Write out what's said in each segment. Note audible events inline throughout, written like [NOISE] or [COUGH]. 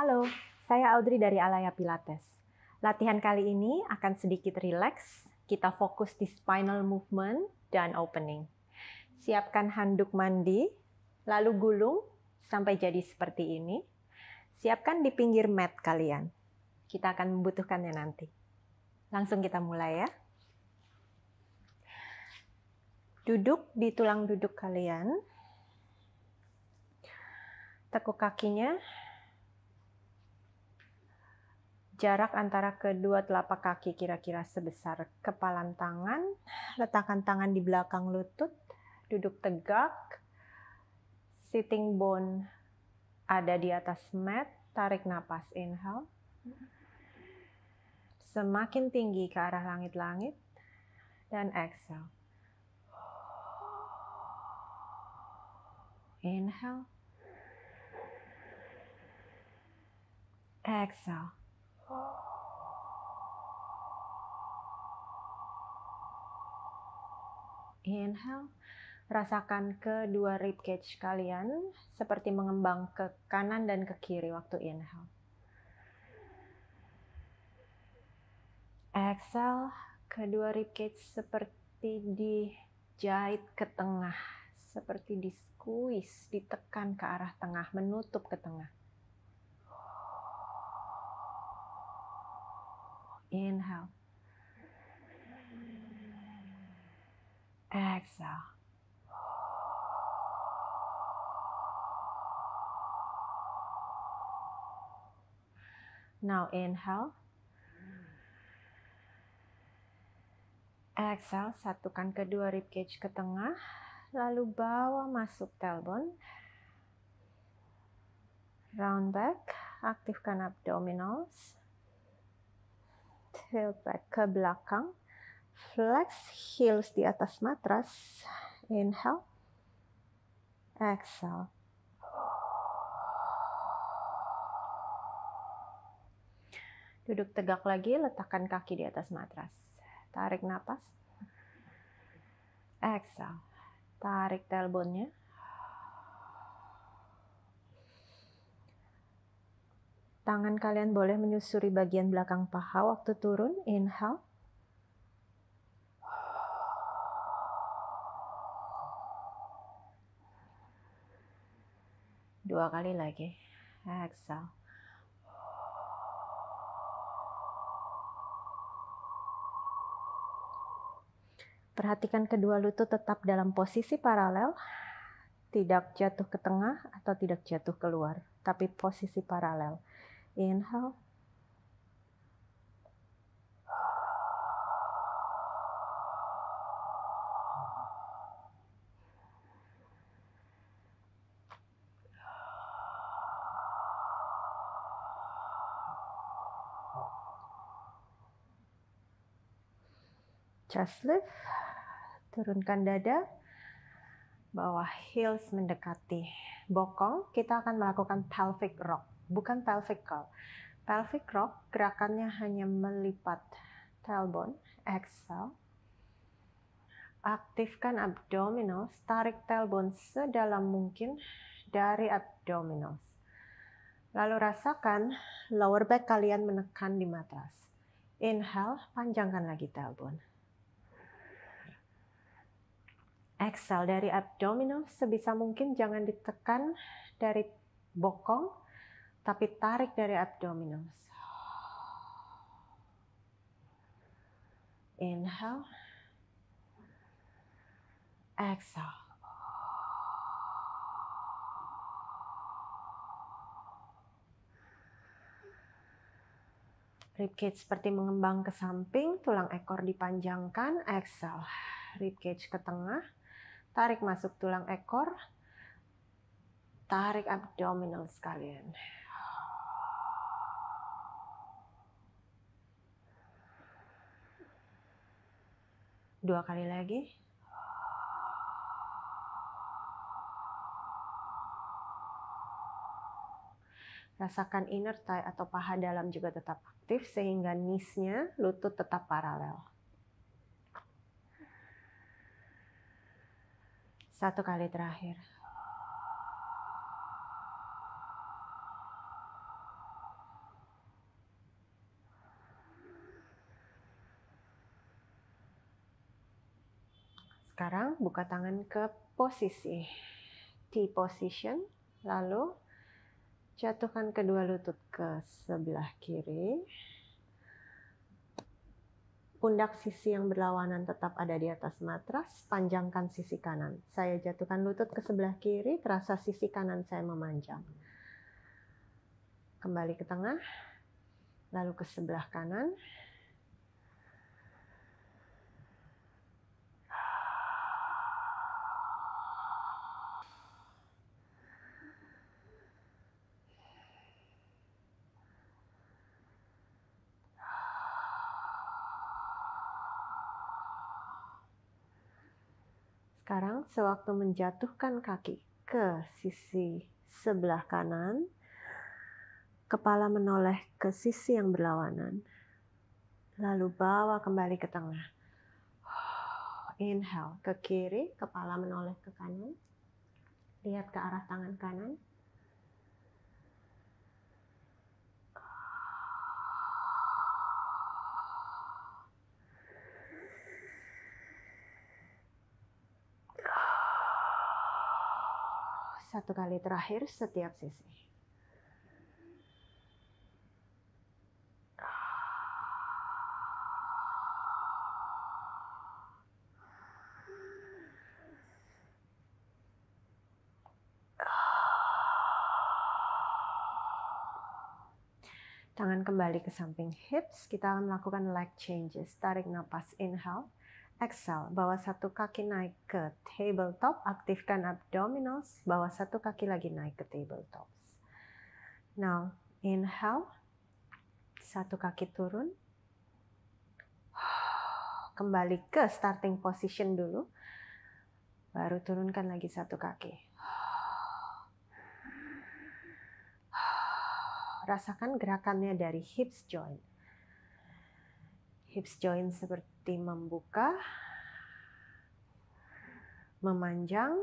Halo, saya Audrey dari Alaya Pilates. Latihan kali ini akan sedikit rileks, kita fokus di spinal movement dan opening. Siapkan handuk mandi, lalu gulung sampai jadi seperti ini. Siapkan di pinggir mat kalian. Kita akan membutuhkannya nanti. Langsung kita mulai ya. Duduk di tulang duduk kalian. Tekuk kakinya Jarak antara kedua telapak kaki kira-kira sebesar kepalan tangan. Letakkan tangan di belakang lutut. Duduk tegak. Sitting bone ada di atas mat. Tarik napas, inhale. Semakin tinggi ke arah langit-langit. Dan exhale. Inhale. Exhale. Inhale, rasakan kedua rib cage kalian seperti mengembang ke kanan dan ke kiri waktu inhale. Exhale, kedua rib cage seperti dijahit ke tengah, seperti di squeeze, ditekan ke arah tengah, menutup ke tengah. Inhale. Exhale. Now inhale. Exhale, satukan kedua ribcage ke tengah, lalu bawa masuk tailbone. Round back, aktifkan abdominals heel back ke belakang. Flex heels di atas matras. Inhale. Exhale. Duduk tegak lagi, letakkan kaki di atas matras. Tarik napas. Exhale. Tarik tailbone nya. Tangan kalian boleh menyusuri bagian belakang paha waktu turun. Inhale. Dua kali lagi. Exhale. Perhatikan kedua lutut tetap dalam posisi paralel, tidak jatuh ke tengah atau tidak jatuh keluar, tapi posisi paralel. Inhale. Chest lift, turunkan dada bahwa heels mendekati bokong, kita akan melakukan pelvic rock, bukan pelvic curl. Pelvic rock gerakannya hanya melipat tailbone, exhale. Aktifkan abdominals, tarik tailbone sedalam mungkin dari abdominals. Lalu rasakan lower back kalian menekan di matras. Inhale, panjangkan lagi tailbone. Exhale dari abdominal sebisa mungkin jangan ditekan dari bokong, tapi tarik dari abdominal. Inhale. Exhale. Ribcage seperti mengembang ke samping, tulang ekor dipanjangkan, exhale. Ribcage ke tengah, Tarik masuk tulang ekor. Tarik abdominal sekalian. Dua kali lagi. Rasakan inner thigh atau paha dalam juga tetap aktif sehingga nisnya lutut tetap paralel. Satu kali terakhir. Sekarang buka tangan ke posisi T position, lalu jatuhkan kedua lutut ke sebelah kiri. Pundak sisi yang berlawanan tetap ada di atas matras, panjangkan sisi kanan. Saya jatuhkan lutut ke sebelah kiri, terasa sisi kanan saya memanjang. Kembali ke tengah, lalu ke sebelah kanan, sewaktu menjatuhkan kaki ke sisi sebelah kanan, kepala menoleh ke sisi yang berlawanan, lalu bawa kembali ke tengah. Inhale ke kiri, kepala menoleh ke kanan. Lihat ke arah tangan kanan. satu kali terakhir setiap sisi. tangan kembali ke samping hips. Kita akan melakukan leg changes. Tarik nafas inhale. Exhale, bawa satu kaki naik ke tabletop, aktifkan abdominals, bawa satu kaki lagi naik ke tabletop. Now, inhale, satu kaki turun. [SIGHS] Kembali ke starting position dulu. Baru turunkan lagi satu kaki. [SIGHS] Rasakan gerakannya dari hips joint. Hips joint seperti seperti membuka, memanjang,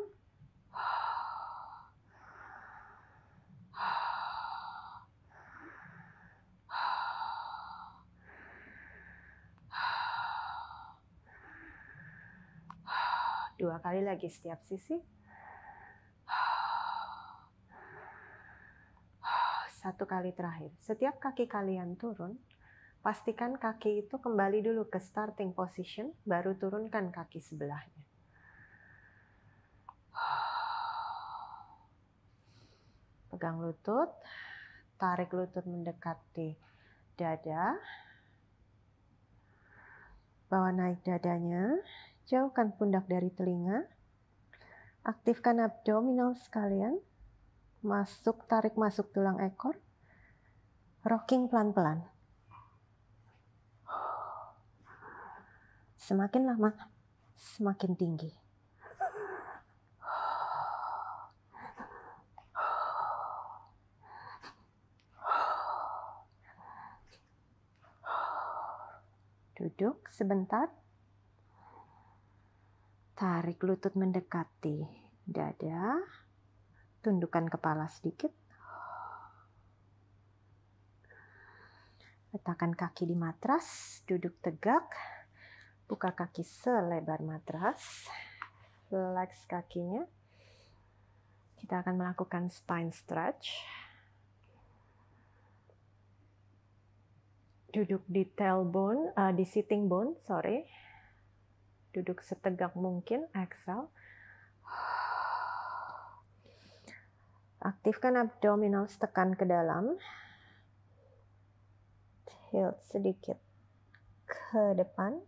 dua kali lagi setiap sisi. Satu kali terakhir, setiap kaki kalian turun, Pastikan kaki itu kembali dulu ke starting position, baru turunkan kaki sebelahnya. Pegang lutut, tarik lutut mendekati dada. Bawa naik dadanya, jauhkan pundak dari telinga. Aktifkan abdominal sekalian. Masuk, tarik masuk tulang ekor. Rocking pelan-pelan. Semakin lama, semakin tinggi. Duduk sebentar. Tarik lutut mendekati dada. Tundukkan kepala sedikit. Letakkan kaki di matras, duduk tegak buka kaki selebar matras, flex kakinya. Kita akan melakukan spine stretch. Duduk di tailbone, uh, di sitting bone, sorry. Duduk setegak mungkin, exhale. Aktifkan abdominal, tekan ke dalam. Tilt sedikit ke depan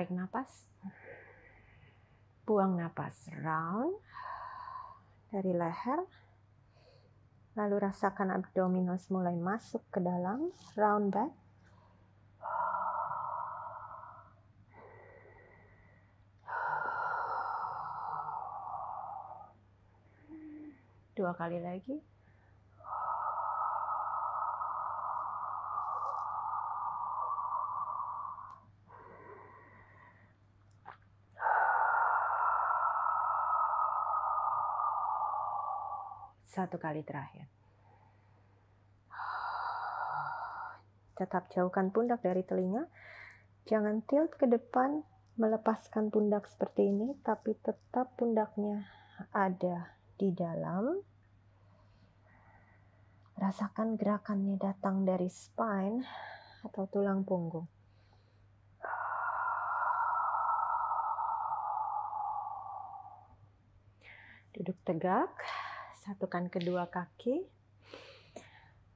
tarik nafas, buang nafas round dari leher, lalu rasakan abdominals mulai masuk ke dalam, round back. Dua kali lagi. satu kali terakhir. Tetap jauhkan pundak dari telinga. Jangan tilt ke depan, melepaskan pundak seperti ini, tapi tetap pundaknya ada di dalam. Rasakan gerakannya datang dari spine atau tulang punggung. Duduk tegak satukan kedua kaki.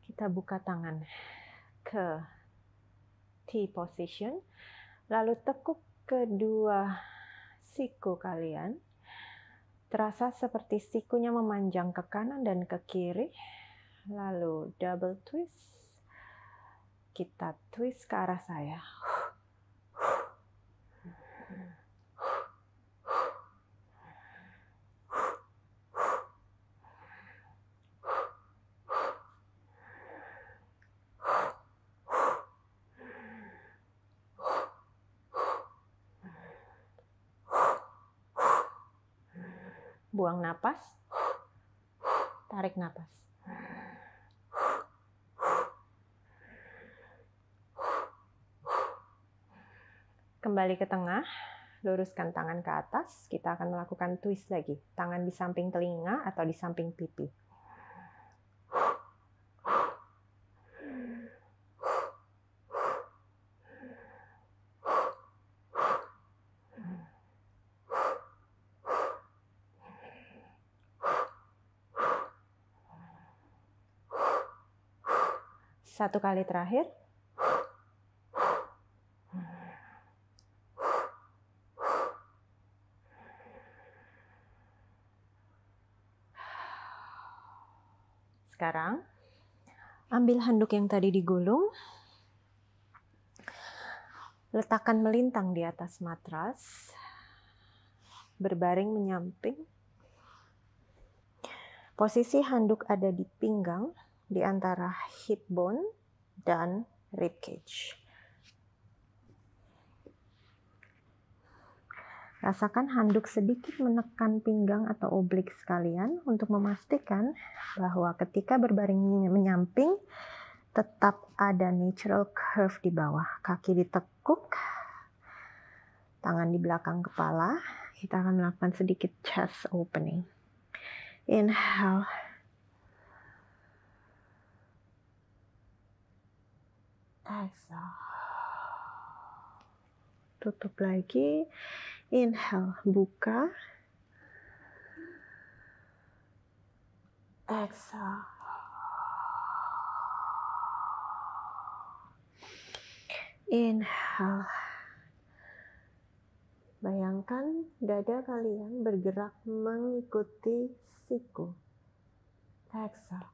Kita buka tangan ke T position. Lalu tekuk kedua siku kalian. Terasa seperti sikunya memanjang ke kanan dan ke kiri. Lalu double twist. Kita twist ke arah saya. buang napas, tarik napas. Kembali ke tengah, luruskan tangan ke atas. Kita akan melakukan twist lagi. Tangan di samping telinga atau di samping pipi. Satu kali terakhir. Sekarang, ambil handuk yang tadi digulung, letakkan melintang di atas matras, berbaring menyamping. Posisi handuk ada di pinggang, di antara hip bone dan rib cage. Rasakan handuk sedikit menekan pinggang atau oblik sekalian untuk memastikan bahwa ketika berbaring menyamping tetap ada natural curve di bawah. Kaki ditekuk, tangan di belakang kepala. Kita akan melakukan sedikit chest opening. Inhale. exhale. Tutup lagi. Inhale, buka. Exhale. Inhale. Bayangkan dada kalian bergerak mengikuti siku. Exhale.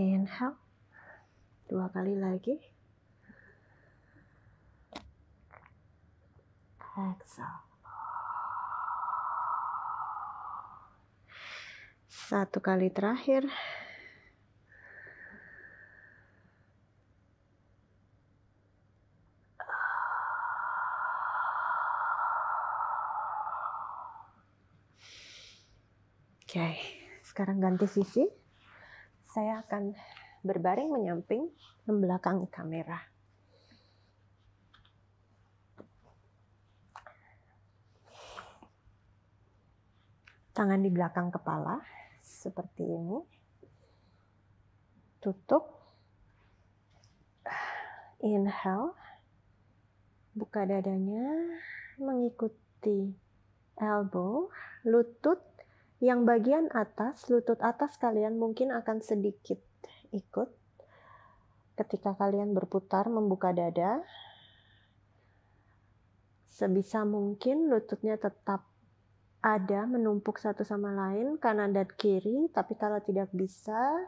inhale dua kali lagi exhale satu kali terakhir Oke, okay. sekarang ganti sisi saya akan berbaring menyamping membelakangi kamera. Tangan di belakang kepala seperti ini. Tutup. Inhale. Buka dadanya mengikuti elbow, lutut yang bagian atas, lutut atas kalian mungkin akan sedikit ikut. Ketika kalian berputar membuka dada, sebisa mungkin lututnya tetap ada menumpuk satu sama lain kanan dan kiri tapi kalau tidak bisa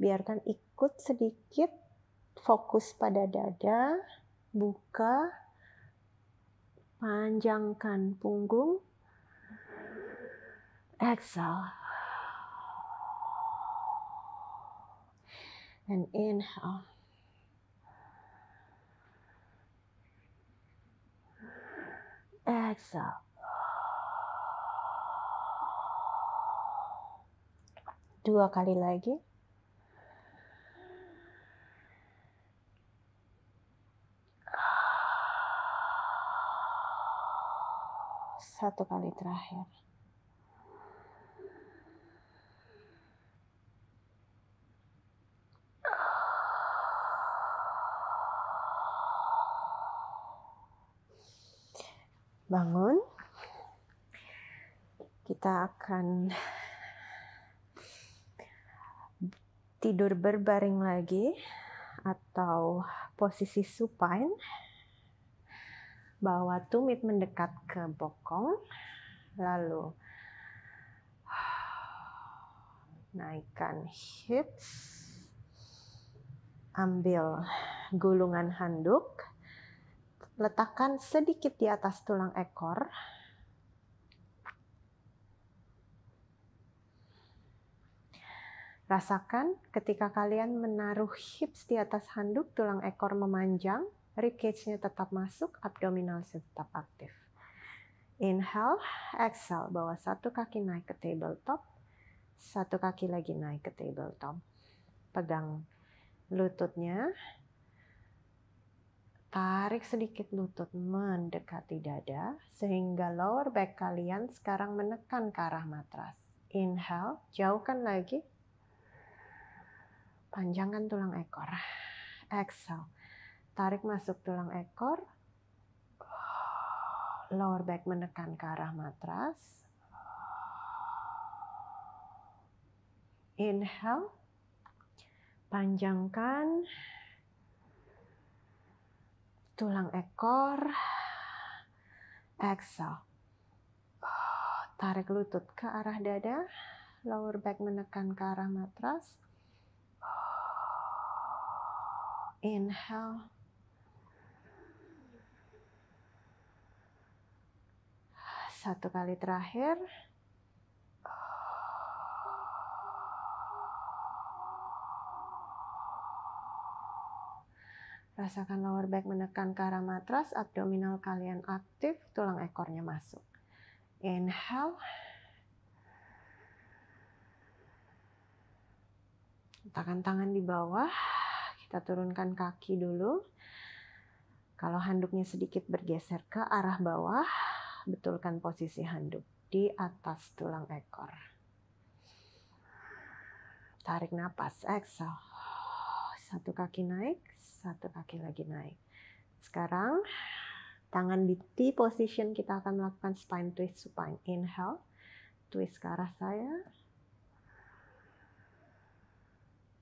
biarkan ikut sedikit fokus pada dada buka panjangkan punggung exhale. And inhale. Exhale. Dua kali lagi. Satu kali terakhir. bangun. Kita akan tidur berbaring lagi atau posisi supine. Bawa tumit mendekat ke bokong, lalu naikkan hips. Ambil gulungan handuk letakkan sedikit di atas tulang ekor. Rasakan ketika kalian menaruh hips di atas handuk, tulang ekor memanjang, ribcage-nya tetap masuk, abdominal tetap aktif. Inhale, exhale, bawa satu kaki naik ke tabletop, satu kaki lagi naik ke tabletop. Pegang lututnya, Tarik sedikit lutut mendekati dada sehingga lower back kalian sekarang menekan ke arah matras. Inhale, jauhkan lagi. Panjangkan tulang ekor. Exhale. Tarik masuk tulang ekor. Lower back menekan ke arah matras. Inhale. Panjangkan tulang ekor, exhale. Oh, tarik lutut ke arah dada, lower back menekan ke arah matras. Oh, inhale. Satu kali terakhir. Rasakan lower back menekan ke arah matras, abdominal kalian aktif, tulang ekornya masuk. Inhale. Letakkan tangan di bawah. Kita turunkan kaki dulu. Kalau handuknya sedikit bergeser ke arah bawah, betulkan posisi handuk di atas tulang ekor. Tarik nafas, exhale satu kaki naik, satu kaki lagi naik. Sekarang tangan di T position kita akan melakukan spine twist supine. Inhale, twist ke arah saya.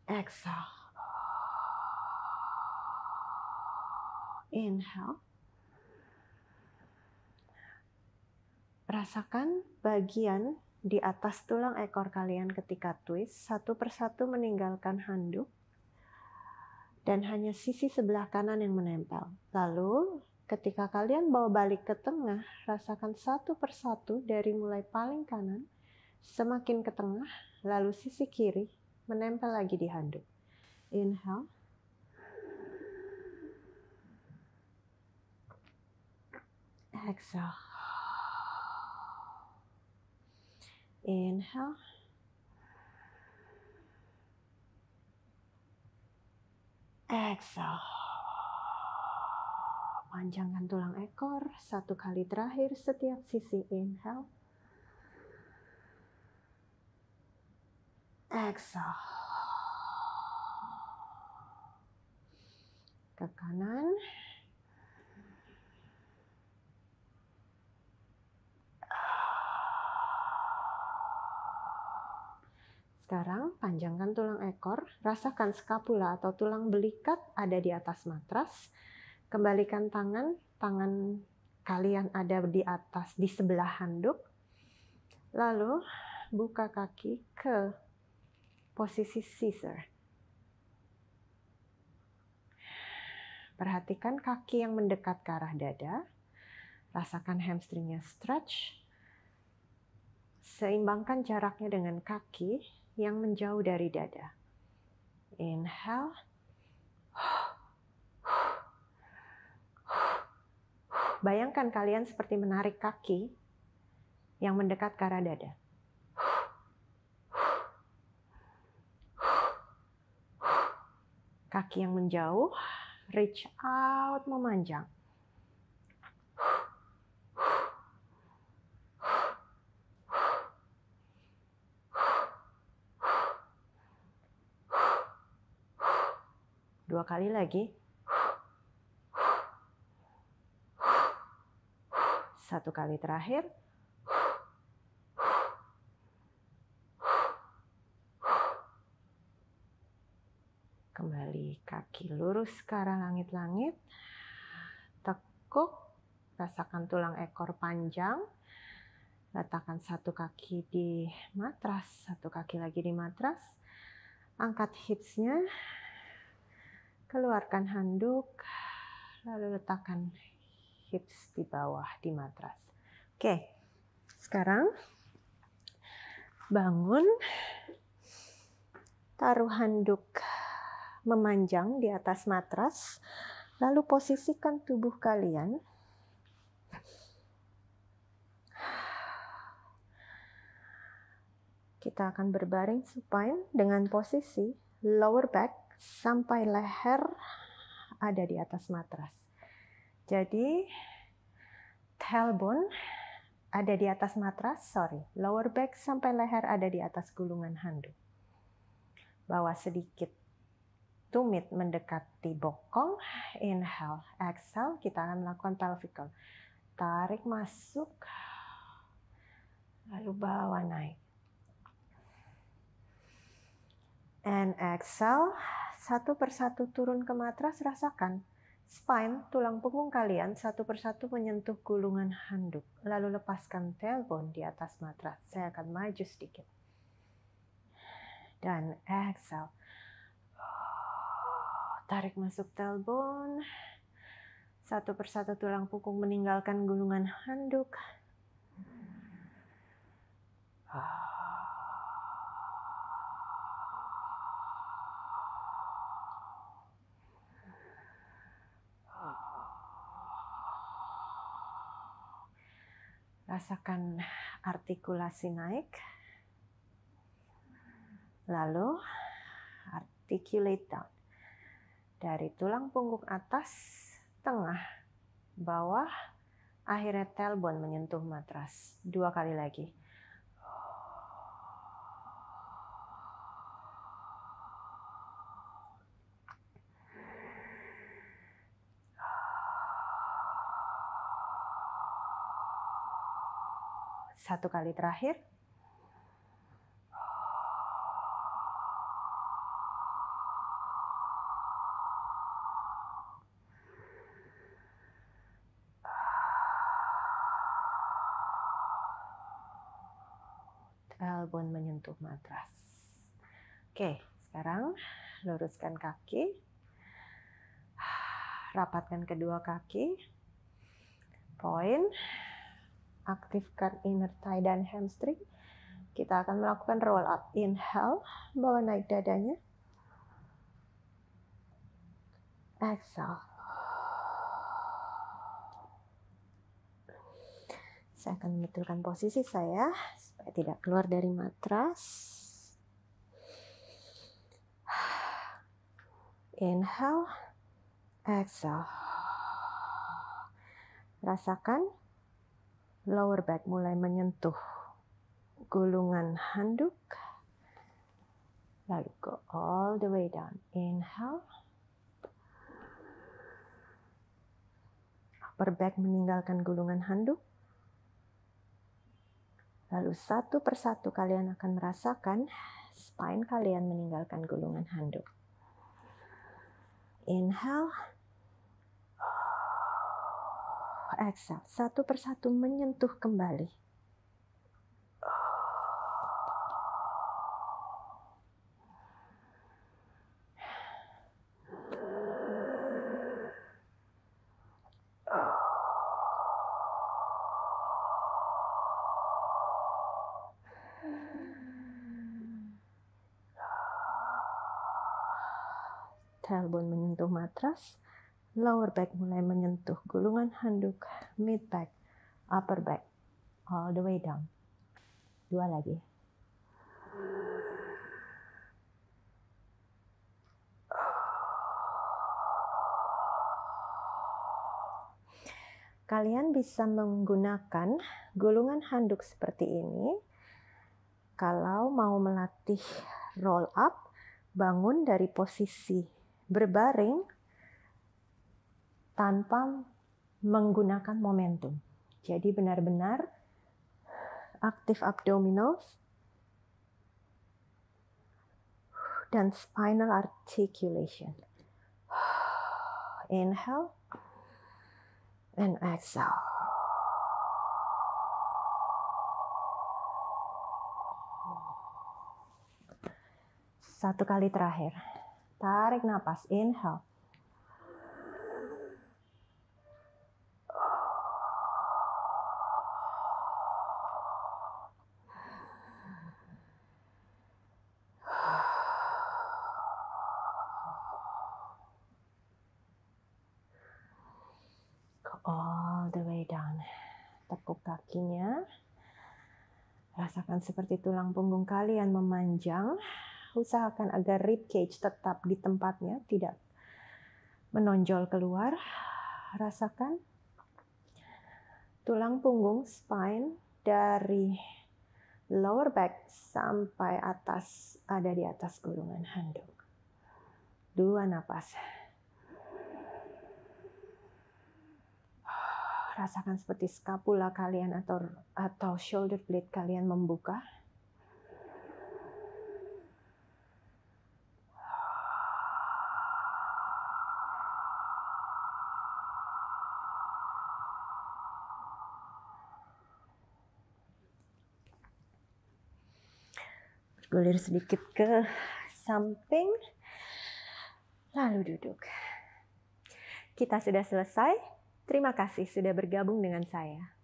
Exhale. Inhale. Rasakan bagian di atas tulang ekor kalian ketika twist, satu persatu meninggalkan handuk dan hanya sisi sebelah kanan yang menempel. Lalu, ketika kalian bawa balik ke tengah, rasakan satu persatu dari mulai paling kanan, semakin ke tengah, lalu sisi kiri, menempel lagi di handuk. Inhale. Exhale. Inhale. Exhale. Panjangkan tulang ekor satu kali terakhir setiap sisi inhale. Exhale. Ke kanan. Sekarang panjangkan tulang ekor, rasakan skapula atau tulang belikat ada di atas matras. Kembalikan tangan, tangan kalian ada di atas di sebelah handuk. Lalu buka kaki ke posisi scissor. Perhatikan kaki yang mendekat ke arah dada. Rasakan hamstringnya stretch. Seimbangkan jaraknya dengan kaki yang menjauh dari dada. Inhale. Bayangkan kalian seperti menarik kaki yang mendekat ke arah dada. Kaki yang menjauh, reach out memanjang. Dua kali lagi. Satu kali terakhir. Kembali kaki lurus ke arah langit-langit. Tekuk. Rasakan tulang ekor panjang. Letakkan satu kaki di matras, satu kaki lagi di matras. Angkat hipsnya, Keluarkan handuk, lalu letakkan hips di bawah di matras. Oke, sekarang bangun, taruh handuk memanjang di atas matras, lalu posisikan tubuh kalian kita akan berbaring supine dengan posisi lower back sampai leher ada di atas matras. Jadi tailbone ada di atas matras, sorry, lower back sampai leher ada di atas gulungan handuk. Bawa sedikit, tumit mendekati bokong, inhale, exhale, kita akan melakukan pelvic curl. Tarik masuk, lalu bawa naik. And exhale, satu persatu turun ke matras rasakan. Spine, tulang punggung kalian satu persatu menyentuh gulungan handuk, lalu lepaskan tailbone di atas matras. Saya akan maju sedikit. Dan exhale. Oh, tarik masuk tailbone. Satu persatu tulang punggung meninggalkan gulungan handuk. Ah. rasakan artikulasi naik. Lalu articulate down. Dari tulang punggung atas, tengah, bawah, akhirnya tailbone menyentuh matras. Dua kali lagi. Satu kali terakhir. Telpon menyentuh matras. Oke, sekarang luruskan kaki. Rapatkan kedua kaki. point aktifkan inner thigh dan hamstring. Kita akan melakukan roll up. Inhale, bawa naik dadanya. Exhale. Saya akan membetulkan posisi saya supaya tidak keluar dari matras. Inhale, exhale. Rasakan lower back mulai menyentuh gulungan handuk. Lalu go all the way down. Inhale. Upper back meninggalkan gulungan handuk. Lalu satu persatu kalian akan merasakan spine kalian meninggalkan gulungan handuk. Inhale exhale, satu persatu menyentuh kembali. Tailbone menyentuh matras, Lower back mulai menyentuh gulungan handuk, mid back, upper back, all the way down. Dua lagi. Kalian bisa menggunakan gulungan handuk seperti ini kalau mau melatih roll up, bangun dari posisi berbaring tanpa menggunakan momentum. Jadi benar-benar aktif abdominals dan spinal articulation. Inhale and exhale. Satu kali terakhir. Tarik napas, inhale. Rasakan seperti tulang punggung kalian memanjang. Usahakan agar rib cage tetap di tempatnya, tidak menonjol keluar. Rasakan tulang punggung spine dari lower back sampai atas ada di atas gulungan handuk. Dua napas. rasakan seperti skapula kalian atau atau shoulder blade kalian membuka. Bergulir sedikit ke samping, lalu duduk. Kita sudah selesai Terima kasih sudah bergabung dengan saya.